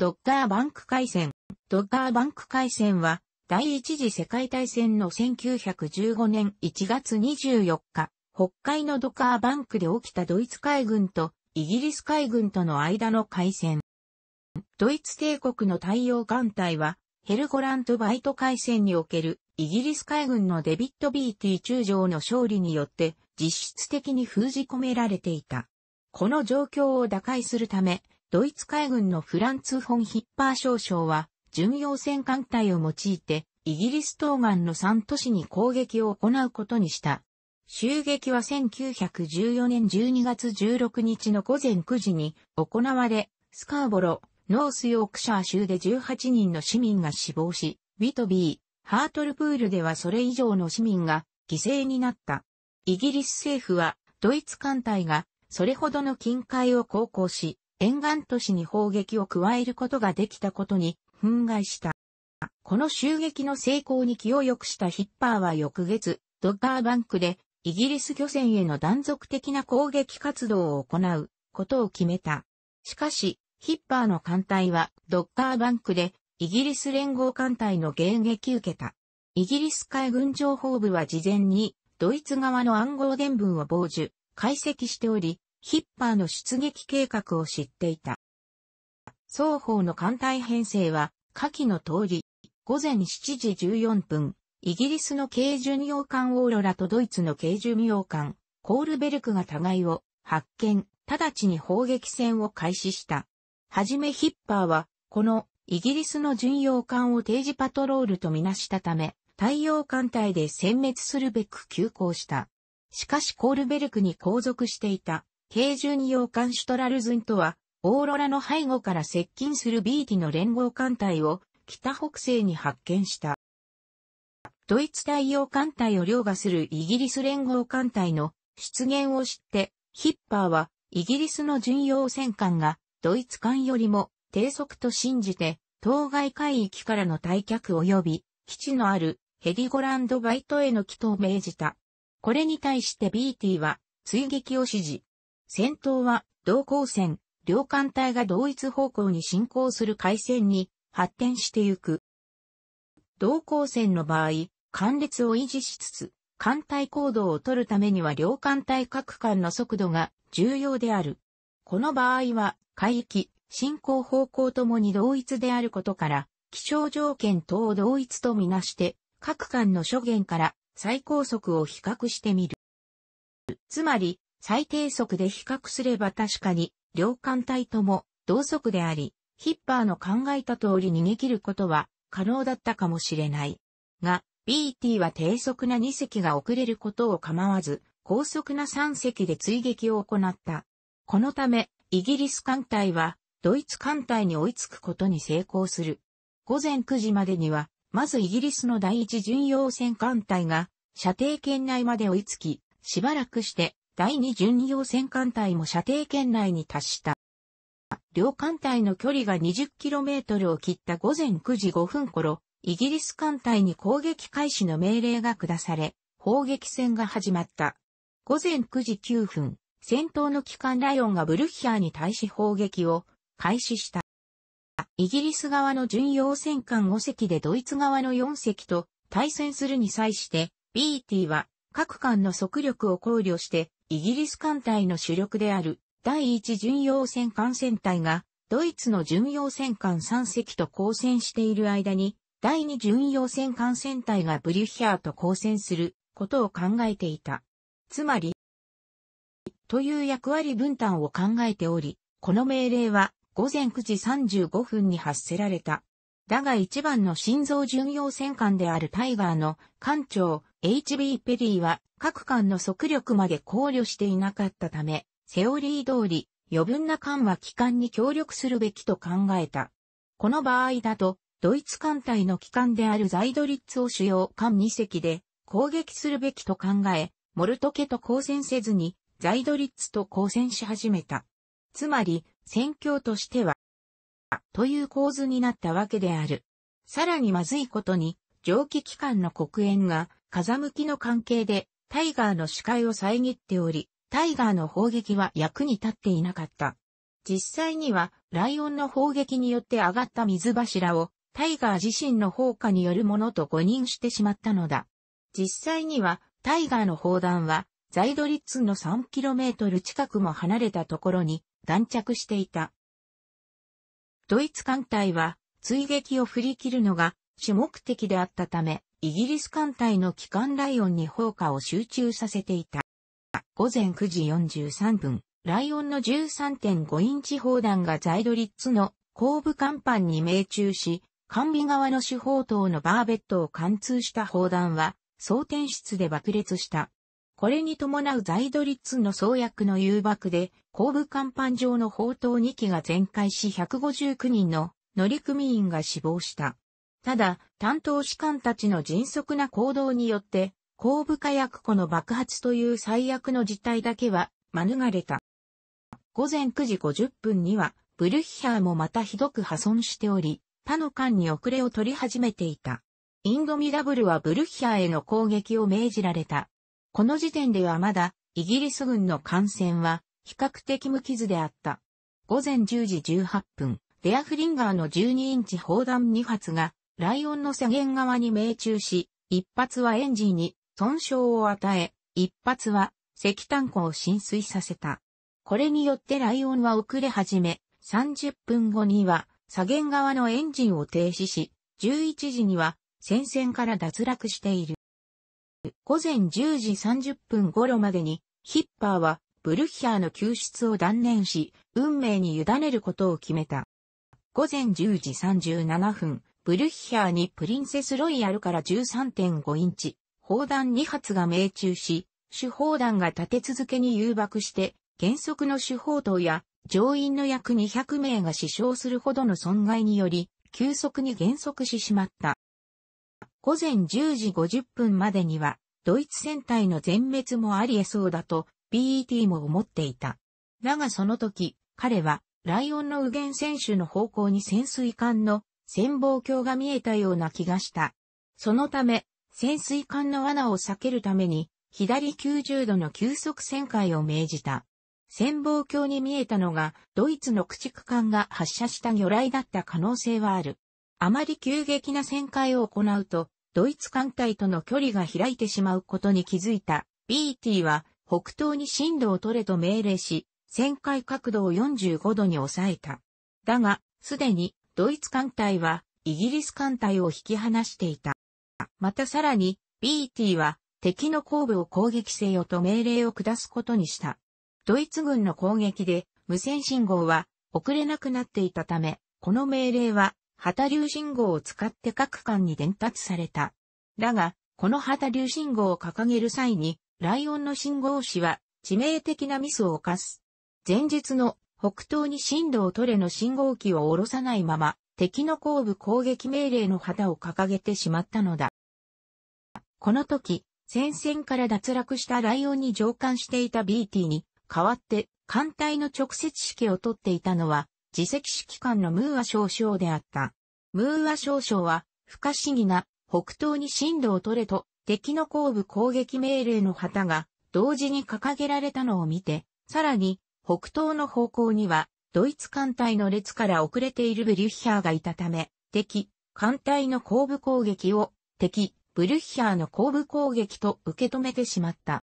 ドッカーバンク海戦。ドッカーバンク海戦は、第一次世界大戦の1915年1月24日、北海のドッカーバンクで起きたドイツ海軍とイギリス海軍との間の海戦。ドイツ帝国の太陽艦隊は、ヘルゴラントバイト海戦におけるイギリス海軍のデビット・ビーティー中将の勝利によって実質的に封じ込められていた。この状況を打開するため、ドイツ海軍のフランツ・フォン・ヒッパー少将は、巡洋戦艦隊を用いて、イギリス東岸の3都市に攻撃を行うことにした。襲撃は1914年12月16日の午前9時に行われ、スカーボロ、ノースヨークシャー州で18人の市民が死亡し、ウィトビー、ハートルプールではそれ以上の市民が犠牲になった。イギリス政府は、ドイツ艦隊がそれほどの近海を航行し、沿岸都市に砲撃を加えることができたことに憤慨した。この襲撃の成功に気を良くしたヒッパーは翌月、ドッガーバンクでイギリス漁船への断続的な攻撃活動を行うことを決めた。しかし、ヒッパーの艦隊はドッガーバンクでイギリス連合艦隊の迎撃受けた。イギリス海軍情報部は事前にドイツ側の暗号原文を傍受、解析しており、ヒッパーの出撃計画を知っていた。双方の艦隊編成は、下記の通り、午前7時14分、イギリスの軽巡洋艦オーロラとドイツの軽巡洋艦、コールベルクが互いを発見、直ちに砲撃戦を開始した。はじめヒッパーは、このイギリスの巡洋艦を定時パトロールとみなしたため、太陽艦隊で殲滅するべく急行した。しかしコールベルクに後続していた軽巡洋艦シュトラルズンとは、オーロラの背後から接近するビーティの連合艦隊を北北西に発見した。ドイツ太陽艦隊を凌駕するイギリス連合艦隊の出現を知って、ヒッパーはイギリスの巡洋戦艦がドイツ艦よりも低速と信じて、当該海域からの退却及び基地のあるヘディゴランドバイトへの帰途を命じた。これに対してビーティは追撃を指示。戦闘は同光線、両艦隊が同一方向に進行する回線に発展してゆく。同光線の場合、艦列を維持しつつ、艦隊行動を取るためには両艦隊各艦の速度が重要である。この場合は、海域、進行方向ともに同一であることから、気象条件等を同一とみなして、各艦の諸元から最高速を比較してみる。つまり、最低速で比較すれば確かに、両艦隊とも同速であり、ヒッパーの考えた通り逃げ切ることは可能だったかもしれない。が、BT は低速な2隻が遅れることを構わず、高速な3隻で追撃を行った。このため、イギリス艦隊は、ドイツ艦隊に追いつくことに成功する。午前9時までには、まずイギリスの第一巡洋船艦隊が、射程圏内まで追いつき、しばらくして、第2巡洋戦艦隊も射程圏内に達した。両艦隊の距離が 20km を切った午前9時5分頃、イギリス艦隊に攻撃開始の命令が下され、砲撃戦が始まった。午前9時9分、戦闘の機関ライオンがブルッヒャーに対し砲撃を開始した。イギリス側の巡洋戦艦5隻でドイツ側の4隻と対戦するに際して、BT は各艦の速力を考慮してイギリス艦隊の主力である第一巡洋戦艦戦隊がドイツの巡洋戦艦3隻と交戦している間に第二巡洋戦艦戦隊がブリュッヒャーと交戦することを考えていた。つまり、という役割分担を考えており、この命令は午前9時35分に発せられた。だが一番の心臓巡洋戦艦であるタイガーの艦長 H.B. ペリーは各艦の速力まで考慮していなかったため、セオリー通り余分な艦は機関に協力するべきと考えた。この場合だと、ドイツ艦隊の機関であるザイドリッツを主要艦2隻で攻撃するべきと考え、モルトケと交戦せずにザイドリッツと交戦し始めた。つまり、戦況としては、という構図になったわけである。さらにまずいことに、蒸気機関の黒煙が風向きの関係でタイガーの視界を遮っており、タイガーの砲撃は役に立っていなかった。実際には、ライオンの砲撃によって上がった水柱を、タイガー自身の放火によるものと誤認してしまったのだ。実際には、タイガーの砲弾は、ザイドリッツの 3km 近くも離れたところに、弾着していた。ドイツ艦隊は追撃を振り切るのが主目的であったため、イギリス艦隊の機関ライオンに砲火を集中させていた。午前9時43分、ライオンの13.5インチ砲弾がザイドリッツの後部甲板に命中し、管備側の主砲塔のバーベットを貫通した砲弾は、装填室で爆裂した。これに伴うザイドリッツの創薬の誘爆で、後部甲板上の砲塔2機が全壊し159人の乗組員が死亡した。ただ、担当士官たちの迅速な行動によって、後部火薬庫の爆発という最悪の事態だけは免れた。午前9時50分には、ブルッヒャーもまたひどく破損しており、他の艦に遅れを取り始めていた。インドミラブルはブルッヒャーへの攻撃を命じられた。この時点ではまだ、イギリス軍の艦船は、比較的無傷であった。午前10時18分、レアフリンガーの12インチ砲弾2発が、ライオンの左舷側に命中し、一発はエンジンに損傷を与え、一発は石炭庫を浸水させた。これによってライオンは遅れ始め、30分後には左舷側のエンジンを停止し、11時には戦線から脱落している。午前10時30分頃までに、ヒッパーはブルッヒャーの救出を断念し、運命に委ねることを決めた。午前10時37分、ブルッヒャーにプリンセスロイヤルから13.5インチ、砲弾2発が命中し、手砲弾が立て続けに誘爆して、原則の手砲塔や乗員の約200名が死傷するほどの損害により、急速に減速ししまった。午前10時50分までには、ドイツ戦隊の全滅もあり得そうだと、b e t も思っていた。だがその時、彼は、ライオンの右舷選手の方向に潜水艦の潜望鏡が見えたような気がした。そのため、潜水艦の罠を避けるために、左90度の急速旋回を命じた。潜望鏡に見えたのが、ドイツの駆逐艦が発射した魚雷だった可能性はある。あまり急激な旋回を行うと、ドイツ艦隊との距離が開いてしまうことに気づいた。BT は北東に進路を取れと命令し、旋回角度を45度に抑えた。だが、すでにドイツ艦隊はイギリス艦隊を引き離していた。またさらに、BT は敵の後部を攻撃せよと命令を下すことにした。ドイツ軍の攻撃で無線信号は遅れなくなっていたため、この命令は旗流信号を使って各艦に伝達された。だが、この旗流信号を掲げる際に、ライオンの信号紙は致命的なミスを犯す。前日の北東に震度を取れの信号機を下ろさないまま、敵の後部攻撃命令の旗を掲げてしまったのだ。この時、戦線から脱落したライオンに乗艦していたビーティに代わって艦隊の直接指揮を取っていたのは自責指揮官のムーア少将であった。ムーア少将は不可思議な北東に震度を取れと敵の後部攻撃命令の旗が同時に掲げられたのを見て、さらに北東の方向にはドイツ艦隊の列から遅れているブリュッヒャーがいたため、敵艦隊の後部攻撃を敵ブリュッヒャーの後部攻撃と受け止めてしまった。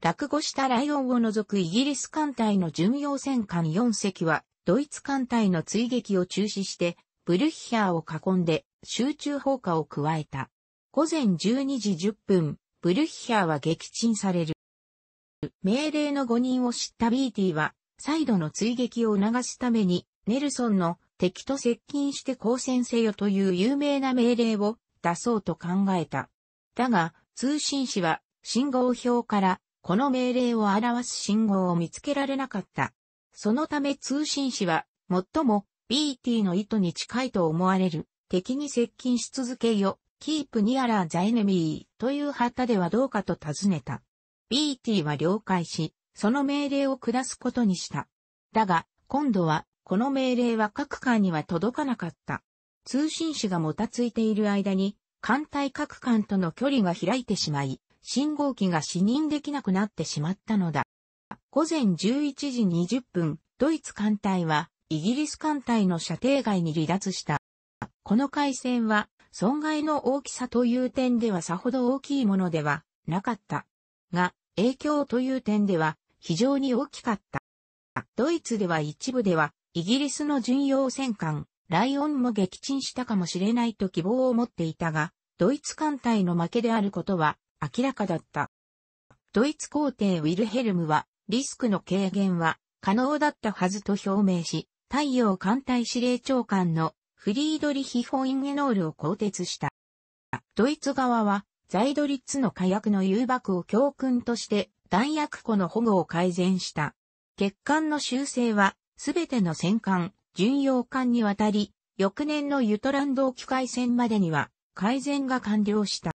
落語したライオンを除くイギリス艦隊の巡洋戦艦4隻は、ドイツ艦隊の追撃を中止して、ブリュッヒャーを囲んで集中砲火を加えた。午前12時10分、ブルッヒャーは撃沈される。命令の誤認を知ったビーティは、再度の追撃を促すために、ネルソンの敵と接近して交戦せよという有名な命令を出そうと考えた。だが、通信士は信号表からこの命令を表す信号を見つけられなかった。そのため通信士は、最も BT の意図に近いと思われる敵に接近し続けよキープニアラーザエネミーという旗ではどうかと尋ねた。BT は了解し、その命令を下すことにした。だが、今度は、この命令は各艦には届かなかった。通信士がもたついている間に、艦隊各艦との距離が開いてしまい、信号機が視認できなくなってしまったのだ。午前11時20分、ドイツ艦隊は、イギリス艦隊の射程外に離脱した。この海戦は、損害の大きさという点ではさほど大きいものではなかった。が、影響という点では非常に大きかった。ドイツでは一部では、イギリスの巡洋戦艦、ライオンも撃沈したかもしれないと希望を持っていたが、ドイツ艦隊の負けであることは明らかだった。ドイツ皇帝ウィルヘルムは、リスクの軽減は可能だったはずと表明し、太陽艦隊司令長官のフリードリヒ・ホインゲノールを更迭した。ドイツ側は、ザイドリッツの火薬の誘爆を教訓として弾薬庫の保護を改善した。欠陥の修正は、すべての戦艦、巡洋艦にわたり、翌年のユトランド沖海戦までには、改善が完了した。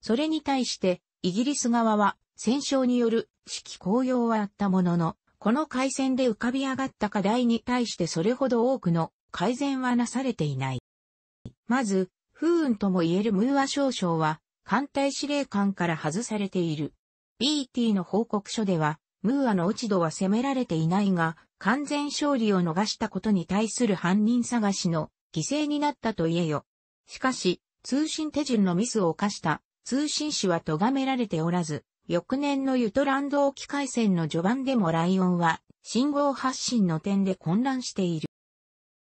それに対して、イギリス側は、戦勝による、指揮公用はあったものの、この海戦で浮かび上がった課題に対してそれほど多くの改善はなされていない。まず、不運とも言えるムーア少将は、艦隊司令官から外されている。BT の報告書では、ムーアの落ち度は責められていないが、完全勝利を逃したことに対する犯人探しの犠牲になったと言えよ。しかし、通信手順のミスを犯した通信士は咎められておらず、翌年のユトランド沖海戦の序盤でもライオンは信号発信の点で混乱している。